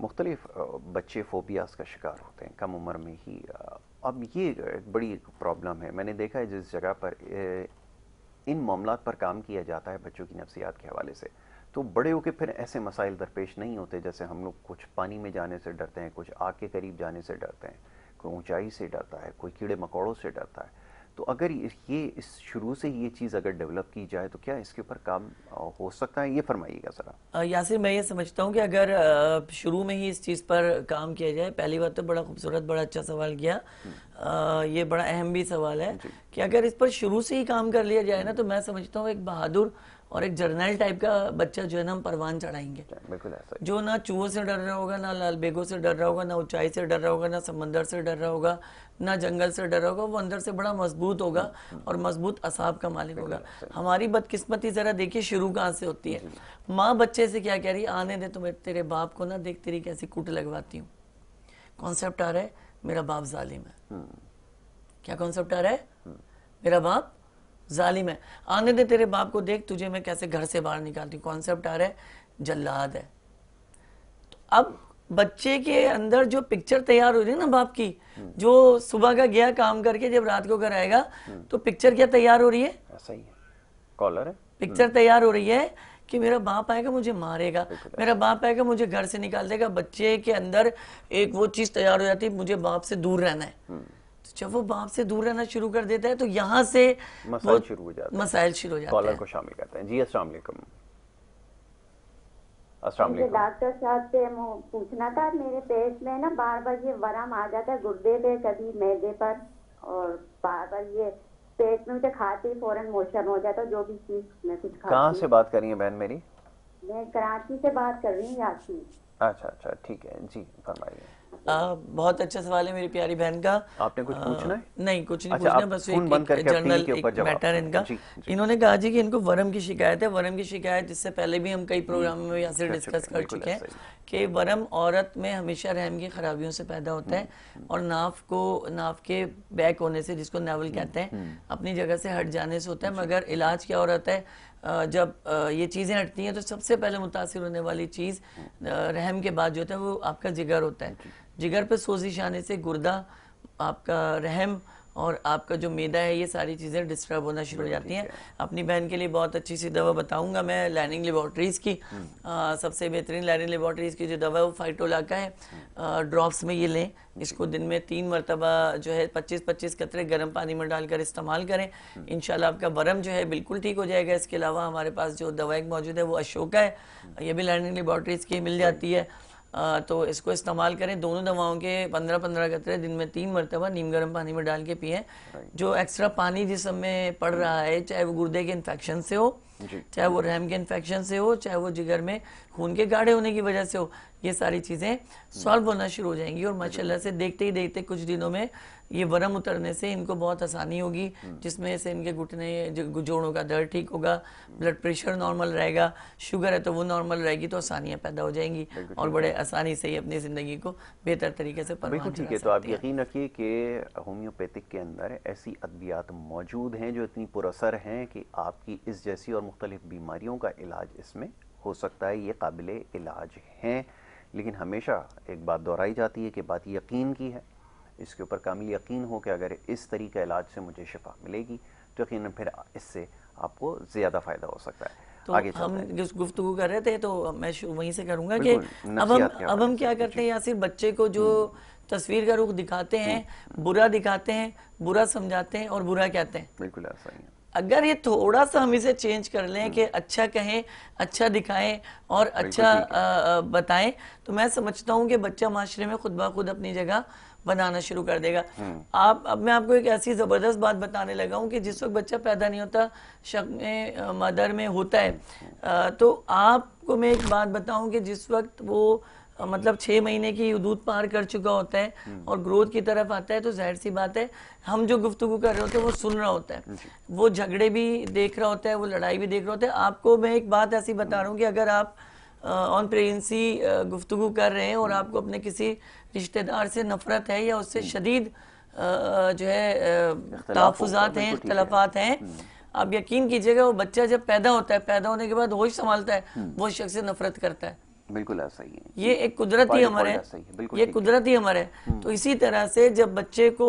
मुख्तलिफ बच्चे फोबियाज़ का शिकार होते हैं कम उम्र में ही अब ये एक बड़ी प्रॉब्लम है मैंने देखा है जिस जगह पर इन मामला पर काम किया जाता है बच्चों की नफसियात के हवाले से तो बड़े होकर फिर ऐसे मसाइल दरपेश नहीं होते जैसे हम लोग कुछ पानी में जाने से डरते हैं कुछ आग के करीब जाने से डरते हैं कोई ऊंचाई से डरता है कोई कीड़े मकोड़ों से डरता है तो अगर ये इस शुरू से ये चीज़ अगर डेवलप की जाए तो क्या इसके ऊपर काम हो सकता है ये फरमाइएगा सर यासिर मैं ये समझता हूँ कि अगर शुरू में ही इस चीज़ पर काम किया जाए पहली बात तो बड़ा खूबसूरत बड़ा अच्छा सवाल किया आ, हम्म। ये बड़ा अहम भी सवाल है कि अगर इस पर शुरू से ही काम कर लिया जाए ना हम्म। तो मैं समझता हूँ एक बहादुर और एक जर्नल टाइप का बच्चा जो है ना हम परवान चढ़ाएंगे बिल्कुल जो ना चूहों से डर रहा होगा ना लाल बेगो से डर रहा होगा ना ऊंचाई से डर रहा होगा ना समंदर से डर रहा होगा ना जंगल से डर रहा होगा वो अंदर से बड़ा मजबूत होगा और मजबूत असाब का मालिक होगा हमारी बदकिस्मती ज़रा देखिए शुरू कहाँ से होती है माँ बच्चे से क्या कह रही आने दे तुम्हें तेरे बाप को ना देख तेरी कैसी कुट लगवाती हूँ कॉन्सेप्ट आ रहा है मेरा बाप जालिम है हम्म। क्या कॉन्सेप्ट आ रहा है मेरा बाप जालिम है आने दे तेरे बाप को देख तुझे मैं कैसे घर से बाहर निकालती हूँ कॉन्सेप्ट आ रहा है जल्लाद है तो अब बच्चे के अंदर जो पिक्चर तैयार हो रही है ना बाप की जो सुबह का गया काम करके जब रात को घर आएगा तो पिक्चर क्या तैयार हो रही है हाँ, सही है कॉलर है पिक्चर हम्म। तैयार हो रही है कि मेरा बाप आएगा मुझे मारेगा मेरा बाप आएगा मुझे घर से निकाल देगा बच्चे के अंदर एक वो चीज तैयार हो जाती है मुझे बाप से दूर रहना है हम्म। जब वो बाप से दूर रहना शुरू कर देता है तो यहाँ से मसाइल शुरू हो जाता है मसाइल शुरू हो जाता है को शामिल करते हैं जी अस्सलाम वालेकुम डॉक्टर साहब से पूछना था मेरे पेट में ना बार बार ये वरम आ जाता है गुर्दे पे कभी मैदे पर और बार बार ये पेट में मुझे खाते ही फौरन मोशन हो जाता है जो भी चीज मैं कुछ खाती कहाँ से बात कर रही है बहन मेरी मैं कराची से बात कर रही हूँ यासी अच्छा अच्छा ठीक है जी फरमाइए आ, बहुत अच्छा सवाल है मेरी प्यारी बहन का आपने कुछ आ, पूछना है नहीं कुछ नहीं अच्छा, पूछना बस एक, एक जर्नल एक मैटर इनका जी, जी। इन्होंने कहा जी कि इनको वर्म की शिकायत है वर्म की शिकायत जिससे पहले भी हम कई प्रोग्राम में यहाँ से डिस्कस अच्छा, अच्छा, अच्छा, कर चुके हैं कि वरम औरत में हमेशा रहम की खराबियों से पैदा होता है हम्म, और नाफ को नाफ के बैक होने से जिसको नेवल हम्म, कहते हैं हम्म। अपनी जगह से हट जाने से होता है मगर इलाज क्या हो रहा है जब ये चीज़ें हटती हैं तो सबसे पहले मुतासर होने वाली चीज़ रहम के बाद जो होता है वो आपका जिगर होता है जिगर पर सोजिश आने से गुर्दा आपका रहम और आपका जो मैदा है ये सारी चीज़ें डिस्टर्ब होना शुरू हो जाती हैं अपनी बहन के लिए बहुत अच्छी सी दवा बताऊंगा मैं लैनिंग लेबॉर्ट्रीज़ की हम्म। आ, सबसे बेहतरीन लैनिंग लेबॉर्ट्रीज़ की जो दवा है वो फाइटोला का है ड्रॉप्स हम्म। में ये लें इसको दिन में तीन मरतबा जो है पच्चीस पच्चीस कतरे गर्म पानी में डालकर इस्तेमाल करें हम्म। इन आपका बरम जो है बिल्कुल ठीक हो जाएगा इसके अलावा हमारे पास जो दवा मौजूद है वो अशोका है ये भी लैनिंग लेबॉर्ट्रीज़ की मिल जाती है तो इसको इस्तेमाल करें दोनों दवाओं के पंद्रह पंद्रह कतरे दिन में तीन मरतबा नीम गर्म पानी में डाल के पिए जो एक्स्ट्रा पानी जिसम में पड़ रहा है चाहे वो गुर्दे के इन्फेक्शन से हो चाहे वो रहम के इन्फेक्शन से हो चाहे वो जिगर में खून के गाढ़े होने की वजह से हो ये सारी चीज़ें सॉल्व होना शुरू हो जाएंगी और माशाल्लाह से देखते ही देखते कुछ दिनों में ये वरम उतरने से इनको बहुत आसानी होगी हम्म। जिसमें से इनके घुटने जो, जोड़ों का दर्द ठीक होगा ब्लड प्रेशर नॉर्मल रहेगा शुगर है तो वो नॉर्मल रहेगी तो आसानियाँ पैदा हो जाएंगी और बड़े आसानी से ही अपनी ज़िंदगी को बेहतर तरीके से बिल्कुल ठीक है तो आप यकीन रखिए कि होम्योपैथिक के अंदर ऐसी अद्वियात मौजूद हैं जो इतनी पुरसर हैं कि आपकी इस जैसी और मुख्तलिफ बीमारियों का इलाज इसमें हो सकता है ये काबिल इलाज हैं लेकिन हमेशा एक बात दोहराई जाती है कि बात यकीन की है इसके ऊपर कामिल यकीन हो कि अगर इस तरीके इलाज से मुझे शिफा मिलेगी तो यकीन फिर इससे आपको ज़्यादा फ़ायदा हो सकता है तो आगे हम जिस गुफ्तु कर रहे थे तो मैं वहीं से करूँगा कि अब हम अब हम क्या करते हैं या सिर्फ बच्चे को जो हम्म। तस्वीर का रुख दिखाते हैं हम्म। बुरा दिखाते हैं बुरा समझाते हैं और बुरा कहते हैं बिल्कुल ऐसा ही अगर ये थोड़ा सा हम इसे चेंज कर लें हम्म। कि अच्छा कहें अच्छा दिखाएं और अच्छा बताएं तो मैं समझता हूं कि बच्चा माशरे में खुद ब खुद अपनी जगह बनाना शुरू कर देगा हम्म। आप अब मैं आपको एक ऐसी ज़बरदस्त बात बताने लगा हूँ कि जिस वक्त बच्चा पैदा नहीं होता शक में मदर में होता है तो आपको मैं एक बात बताऊँ कि जिस वक्त वो मतलब छः महीने की दूध पार कर चुका होता है हम्म। और ग्रोथ की तरफ आता है तो जाहिर सी बात है हम जो गुफ्तु कर रहे होते हैं वो सुन रहा होता है वो झगड़े भी देख रहा होता है वो लड़ाई भी देख रहा होता है आपको मैं एक बात ऐसी बता रहा हूँ कि अगर आप ऑन प्रेगनेंसी गुफ्तु कर रहे हैं और आपको अपने किसी रिश्तेदार से नफरत है या उससे शदीद जो है तहफात हैं इख्तलाफात हैं हम्म। आप यकीन कीजिएगा वो बच्चा जब पैदा होता है पैदा होने के बाद होश संभालता है हम्म। वो शख्स से नफरत करता है बिल्कुल ही है ये एक कुदरती अमर है बिल्कुल ये कुदरती अमर है हम्म। तो इसी तरह से जब बच्चे को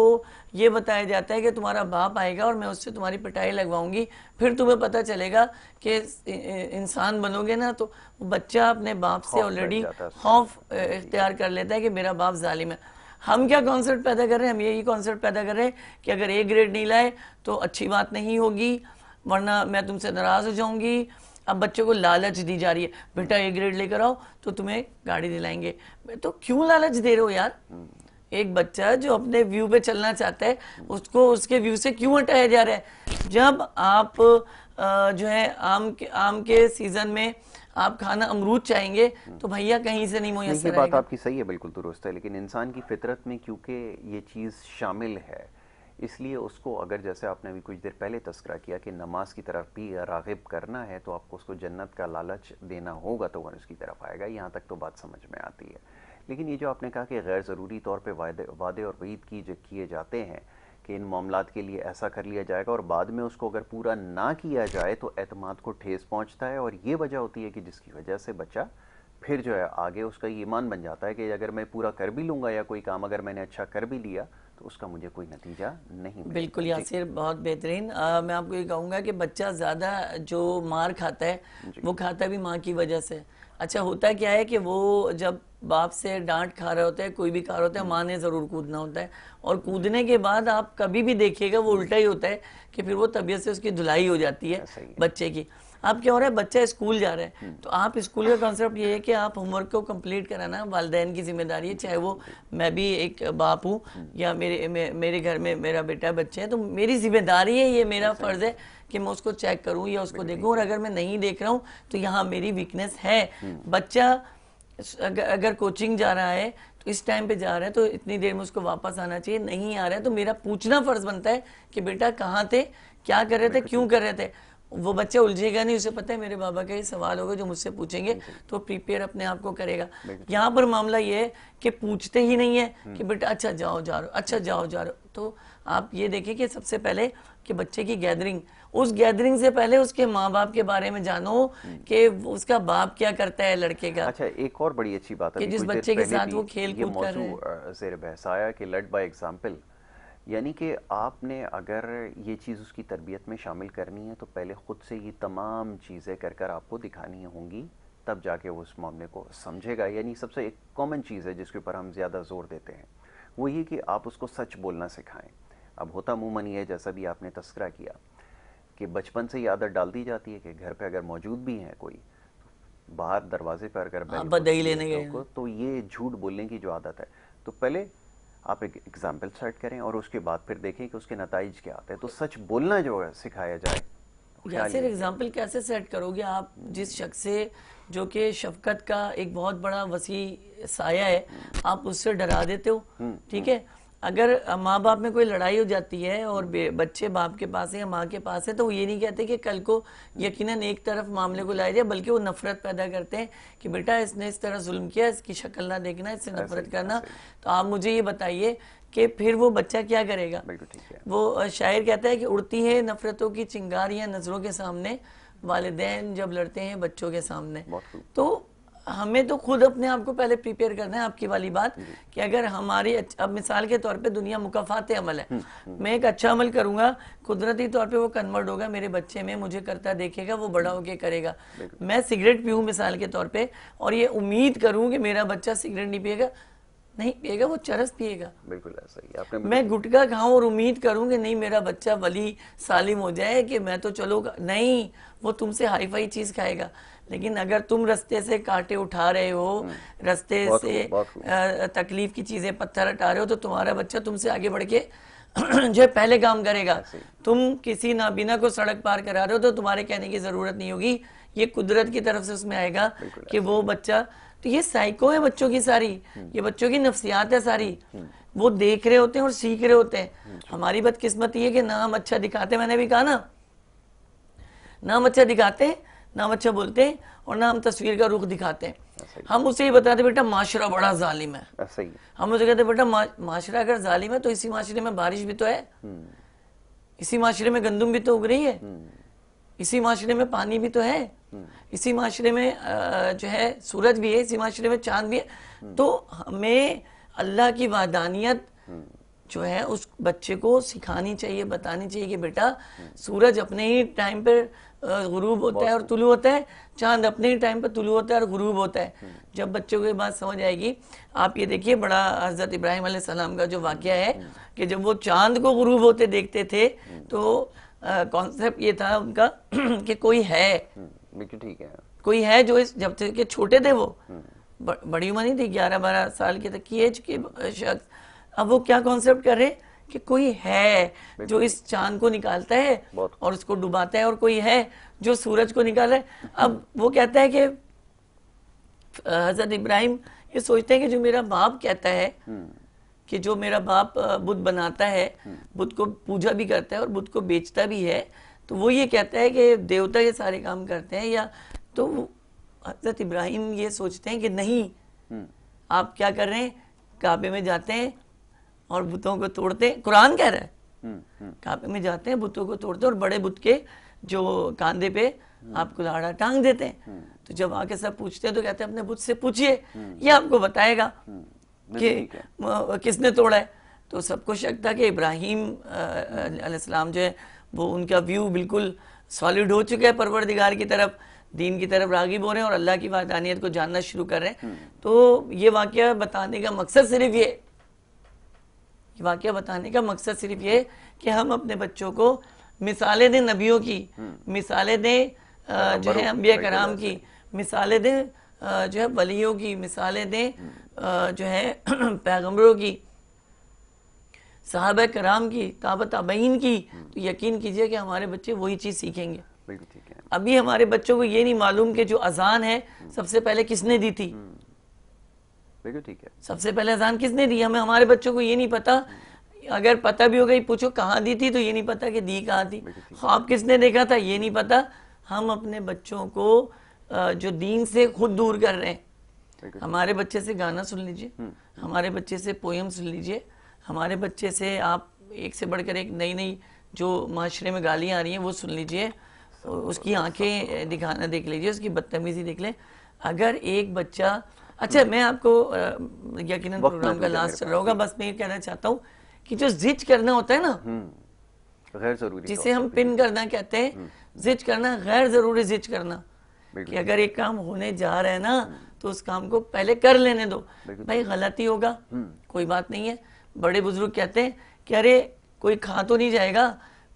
ये बताया जाता है कि तुम्हारा बाप आएगा और मैं उससे तुम्हारी पिटाई लगवाऊंगी फिर तुम्हें पता चलेगा कि इंसान बनोगे ना तो बच्चा अपने बाप से ऑलरेडी खौफ इख्तियार कर लेता है कि मेरा बाप जालिम है हम क्या कॉन्सेप्ट पैदा कर रहे हैं हम यही कॉन्सेप्ट पैदा कर रहे हैं कि अगर ए ग्रेड नहीं लाए तो अच्छी बात नहीं होगी वरना मैं तुमसे नाराज़ हो जाऊंगी अब बच्चों को लालच दी जा रही है बेटा ए ग्रेड लेकर आओ तो तुम्हें गाड़ी दिलाएंगे तो क्यों लालच दे रहे हो यार एक बच्चा जो अपने व्यू पे चलना चाहता है उसको उसके व्यू से क्यों हटाया जा रहा है जब आप जो है आम के आम के सीजन में आप खाना अमरूद चाहेंगे तो भैया कहीं से नहीं मुहैया बात आपकी सही है बिल्कुल दुरुस्त है लेकिन इंसान की फितरत में क्योंकि ये चीज़ शामिल है इसलिए उसको अगर जैसे आपने अभी कुछ देर पहले तस्करा किया कि नमाज की तरफ भी रागब करना है तो आपको उसको जन्नत का लालच देना होगा तो वह उसकी तरफ आएगा यहाँ तक तो बात समझ में आती है लेकिन ये जो आपने कहा कि गैर ज़रूरी तौर पर वादे वादे और वीद की जो किए जाते हैं कि इन मामला के लिए ऐसा कर लिया जाएगा और बाद में उसको अगर पूरा ना किया जाए तो अतमाद को ठेस पहुँचता है और ये वजह होती है कि जिसकी वजह से बच्चा फिर जो है आगे उसका ईमान बन जाता है कि अगर मैं पूरा कर भी लूँगा या कोई काम अगर मैंने अच्छा कर भी लिया तो उसका मुझे कोई नतीजा नहीं बिल्कुल यासिर बहुत बेहतरीन मैं आपको ये कहूँगा कि बच्चा ज़्यादा जो मार खाता है वो खाता भी माँ की वजह से अच्छा होता क्या है कि वो जब बाप से डांट खा रहे होते हैं कोई भी खा रहा होता है हम्म। माँ ने ज़रूर कूदना होता है और कूदने के बाद आप कभी भी देखिएगा वो उल्टा ही होता है कि फिर वो तबीयत से उसकी धुलाई हो जाती है बच्चे की आप क्या हो रहा है बच्चा स्कूल जा रहा है तो आप स्कूल का कॉन्सेप्ट ये है कि आप होमवर्क को कंप्लीट कराना वालदेन की जिम्मेदारी है चाहे वो मैं भी एक बाप हूँ या मेरे मे, मेरे घर में मेरा बेटा बच्चे हैं तो मेरी जिम्मेदारी है ये मेरा फ़र्ज़ है कि मैं उसको चेक करूँ या उसको देखूँ और अगर मैं नहीं देख रहा हूँ तो यहाँ मेरी वीकनेस है hmm. बच्चा अगर अगर कोचिंग जा रहा है तो इस टाइम पे जा रहा है तो इतनी देर में उसको वापस आना चाहिए नहीं आ रहा है तो मेरा पूछना फ़र्ज़ बनता है कि बेटा कहाँ थे क्या कर रहे थे क्यों तो कर रहे थे वो बच्चा उलझेगा नहीं उसे पता है मेरे बाबा का ये सवाल होगा जो मुझसे पूछेंगे तो प्रिपेयर अपने आप को करेगा यहाँ पर मामला ये है कि पूछते ही नहीं है कि बेटा अच्छा जाओ जा रो अच्छा जाओ जा रो तो आप ये देखें कि सबसे पहले कि बच्चे की गैदरिंग उस गैदरिंग से पहले उसके माँ बाप के बारे में जानो कि उसका बाप क्या करता है लड़के का अच्छा एक और बड़ी अच्छी बात है कि जिस बच्चे के साथ वो खेल कूद कर रहे हैं यानी कि आपने अगर ये चीज़ उसकी तरबियत में शामिल करनी है तो पहले ख़ुद से ये तमाम चीज़ें कर कर आपको दिखानी होंगी तब जाके वो उस मामले को समझेगा यानी सबसे एक कॉमन चीज़ है जिसके ऊपर हम ज़्यादा जोर देते हैं वो ये कि आप उसको सच बोलना सिखाएं अब होता मूमन ये जैसा भी आपने तस्करा किया कि बचपन से ही आदत डाल दी जाती है कि घर पे अगर मौजूद भी है कोई बाहर दरवाजे पर अगर हाँ, बदई लेने तो, तो ये झूठ बोलने की जो आदत है तो पहले आप एक एग्ज़ाम्पल सेट करें और उसके बाद फिर देखें कि उसके नतज क्या आते हैं तो सच बोलना जो है सिखाया जाए या एग्जाम्पल कैसे सेट करोगे आप जिस शख्स से जो कि शफकत का एक बहुत बड़ा वसी साया है आप उससे डरा देते हो हम्म, ठीक हम्म। है अगर माँ बाप में कोई लड़ाई हो जाती है और बच्चे बाप के पास है या माँ के पास है तो वो ये नहीं कहते कि कल को यकीनन एक तरफ मामले को लाया जाए बल्कि वो नफरत पैदा करते हैं कि बेटा इसने इस तरह जुल्म किया इसकी शक्ल ना देखना इससे नफरत करना तो आप मुझे ये बताइए कि फिर वो बच्चा क्या करेगा वो शायर कहता है कि उड़ती है नफरतों की चिंगारियाँ नज़रों के सामने वालदेन जब लड़ते हैं बच्चों के सामने तो हमें तो खुद अपने आप को पहले प्रिपेयर करना है आपकी वाली बात कि अगर हमारी अब मिसाल के तौर पे दुनिया मुकाफात अमल है हम्म, हम्म। मैं एक अच्छा अमल करूंगा कुदरती तौर पे वो कन्वर्ट होगा मेरे बच्चे में मुझे करता देखेगा वो बड़ा होके करेगा मैं सिगरेट पीऊ मिसाल के तौर पर और ये उम्मीद करूँ कि मेरा बच्चा सिगरेट नहीं पिएगा नहीं पिएगा वो चरस पिएगा बिल्कुल ऐसा ही आपने मैं गुटखा खाऊं और उम्मीद करूं कि नहीं मेरा बच्चा वली सालिम हो जाए कि मैं तो चलो नहीं वो तुमसे हाईफाई चीज खाएगा लेकिन अगर तुम रस्ते से कांटे उठा रहे हो हम्म। रस्ते से तकलीफ की चीजें पत्थर हटा रहे हो तो तुम्हारा बच्चा तुमसे आगे बढ़ के जो है पहले काम करेगा तुम किसी नाबीना को सड़क पार करा रहे हो तो तुम्हारे कहने की जरूरत नहीं होगी ये कुदरत की तरफ से उसमें आएगा कि वो बच्चा तो ये साइको है बच्चों की सारी हम्म। ये बच्चों की नफसियात है सारी हम्म। वो देख रहे होते हैं और सीख रहे होते हैं हमारी बदकिस्मत ये कि ना हम अच्छा दिखाते मैंने भी कहा ना ना हम अच्छा दिखाते हैं ना अच्छा बोलते हैं और ना हम तस्वीर का रुख दिखाते हैं हम उसे ही बताते बेटा माशरा बड़ा जालिम है हम उसे कहते बेटा माशरा अगर जालिम है तो इसी माशरे में बारिश भी तो है हम्म। इसी माशरे में गंदम भी तो उग रही है हम्म। इसी माशरे में पानी भी तो है हम्म। इसी माशरे में जो है सूरज भी है इसी माशरे में चांद भी है तो हमें अल्लाह की वादानियत जो है उस बच्चे को सिखानी चाहिए बतानी चाहिए कि बेटा सूरज अपने ही टाइम पर गुरूब होता है और तुलू होता है चांद अपने ही टाइम पर तुलू होता है और गुरूब होता है जब बच्चों को ये बात समझ आएगी आप ये देखिए बड़ा हज़रत इब्राहिम सलाम का जो वाक़ है कि जब वो चांद को गुरूब होते देखते थे तो कॉन्सेप्ट ये था उनका कि कोई है हम्म, बिल्कुल ठीक है कोई है जो इस जब से के छोटे थे वो हम्म। बड़ी उम्र नहीं थी ग्यारह बारह साल के तक की एज के शख्स अब वो क्या कॉन्सेप्ट कर रहे हैं कि कोई है जो इस चांद को निकालता है और उसको डुबाता है और कोई है जो सूरज को निकाल रहा है अब वो कहता है कि हजरत इब्राहिम ये सोचते हैं कि जो मेरा बाप कहता है हम्म। कि जो मेरा बाप बुद्ध बनाता है हम्म। बुद्ध को पूजा भी करता है और बुद्ध को बेचता भी है तो वो ये कहता है कि देवता ये सारे काम करते हैं या तो हजरत इब्राहिम ये सोचते हैं कि नहीं हम्म। आप क्या कर रहे हैं काबे में जाते हैं और बुतों को तोड़ते कुरान कह रहा है हम्म, हम्म। काबे में जाते हैं बुतों को तोड़ते और बड़े बुत के जो कांधे पे हम्म। आपको लाड़ा टांग देते हैं तो जब आके सब पूछते हैं तो कहते हैं अपने बुत से पूछिए ये आपको बताएगा कि किसने तोड़ा है तो सबको शक था कि इब्राहिम अलैहिस्सलाम जो है वो उनका व्यू बिल्कुल सॉलिड हो चुका है परवरदिगार की तरफ दीन की तरफ रागिब हो रहे हैं और अल्लाह की वादानियत को जानना शुरू कर रहे हैं तो ये वाक्य बताने का मकसद सिर्फ ये वाक्य बताने का मकसद सिर्फ ये कि हम अपने बच्चों को मिसालें दें नबियों की हम्म। मिसालें दें जो है अम्बिया कराम की मिसालें दें जो है वलियों की मिसालें दें हम्म। जो है पैगम्बरों की साहब कराम की ताबत अबीन की हम्म। तो यकीन कीजिए कि हमारे बच्चे वही चीज़ सीखेंगे बिल्कुल ठीक है अभी हमारे बच्चों को ये नहीं मालूम कि जो अजान है सबसे पहले किसने दी थी बिल्कुल ठीक है सबसे पहले अजान किसने दी हमें हमारे बच्चों को ये नहीं पता अगर पता भी हो गई पूछो कहाँ दी थी तो ये नहीं पता कि दी कहाँ थी ख्वाब किसने देखा था ये नहीं पता हम अपने बच्चों को जो दीन से खुद दूर कर रहे हैं हमारे बच्चे से गाना सुन लीजिए हम्म। हमारे बच्चे से पोएम सुन लीजिए हमारे बच्चे से आप एक से बढ़कर एक नई नई जो माशरे में गालियाँ आ रही हैं वो सुन लीजिए उसकी आंखें दिखाना देख लीजिए उसकी बदतमीजी देख लें अगर एक बच्चा अच्छा मैं आपको यकीनन प्रोग्राम का लास्ट चल रहा होगा बस मैं ये कहना चाहता हूँ कि जो जिच करना होता है ना हम्म, गैर जरूरी जिसे हम पिन करना कहते हैं हम्म। जिच करना गैर जरूरी जिच करना कि अगर एक काम होने जा रहा है ना हम्म। तो उस काम को पहले कर लेने दो भाई गलती होगा कोई बात नहीं है बड़े बुजुर्ग कहते हैं कि अरे कोई खा तो नहीं जाएगा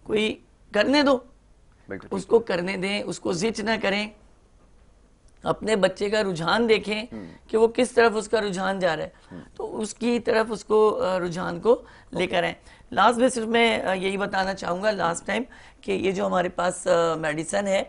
कोई करने दो उसको करने दें उसको जिच ना करें अपने बच्चे का रुझान देखें हम्म। कि वो किस तरफ उसका रुझान जा रहा है हम्म। तो उसकी तरफ उसको रुझान को लेकर आए लास्ट में सिर्फ मैं यही बताना चाहूँगा लास्ट टाइम कि ये जो हमारे पास मेडिसन है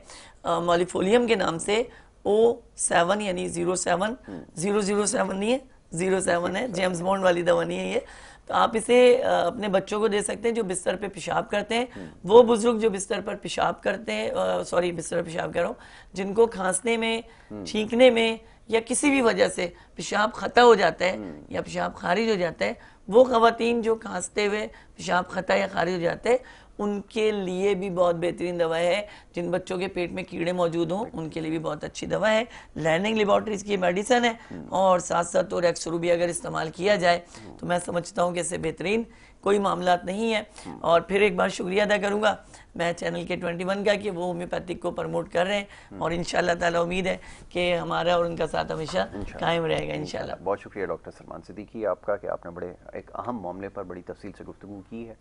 मॉलिफोलियम के नाम से ओ सेवन यानी ज़ीरो सेवन हम्म। ज़ीरो ज़ीरो सेवन नहीं है ज़ीरो सेवन है जेम्स बॉन्ड वाली दवा नहीं है ये तो आप इसे अपने बच्चों को दे सकते हैं जो बिस्तर पे पेशाब करते हैं हम्म। वो बुजुर्ग जो बिस्तर पर पेशाब करते हैं सॉरी बिस्तर पेशाब करो जिनको खांसने में हम्म। छींकने में या किसी भी वजह से पेशाब ख़ता हो जाता है हम्म। या पेशाब खारिज हो जाता है वो खातन जो खांसते हुए पेशाब ख़ता या खारिज हो जाते हैं उनके लिए भी बहुत बेहतरीन दवा है जिन बच्चों के पेट में कीड़े मौजूद हों उनके लिए भी बहुत अच्छी दवा है लैंडिंग लेबॉर्टरीज की मेडिसन है और साथ साथ और एक्सरू भी अगर इस्तेमाल किया जाए तो मैं समझता हूँ कि इससे बेहतरीन कोई मामला नहीं है और फिर एक बार शुक्रिया अदा करूँगा मैं चैनल के ट्वेंटी वन का कि वो होम्योपैथिक को प्रमोट कर रहे हैं और इन ताला उम्मीद है कि हमारा और उनका साथ हमेशा कायम रहेगा इन बहुत शुक्रिया डॉक्टर सलमान सिद्दीकी आपका कि आपने बड़े एक अहम मामले पर बड़ी तफसील से गुफ्तु की है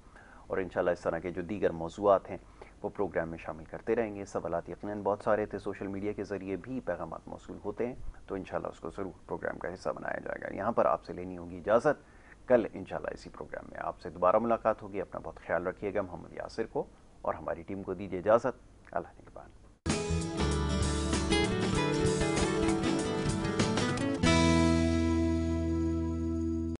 और इन इस तरह के जो दीगर मौजूद हैं वो प्रोग्राम में शामिल करते रहेंगे सवालत यकीन बहुत सारे थे सोशल मीडिया के ज़रिए भी पैगाम मौसू होते हैं तो इन उसको ज़रूर प्रोग्राम का हिस्सा बनाया जाएगा यहाँ पर आपसे लेनी होगी इजाज़त कल इन इसी प्रोग्राम में आपसे दोबारा मुलाकात होगी अपना बहुत ख्याल रखिएगा मोहम्मद यासिर को और हमारी टीम को दीजिए इजाज़त अल्लाह निगबान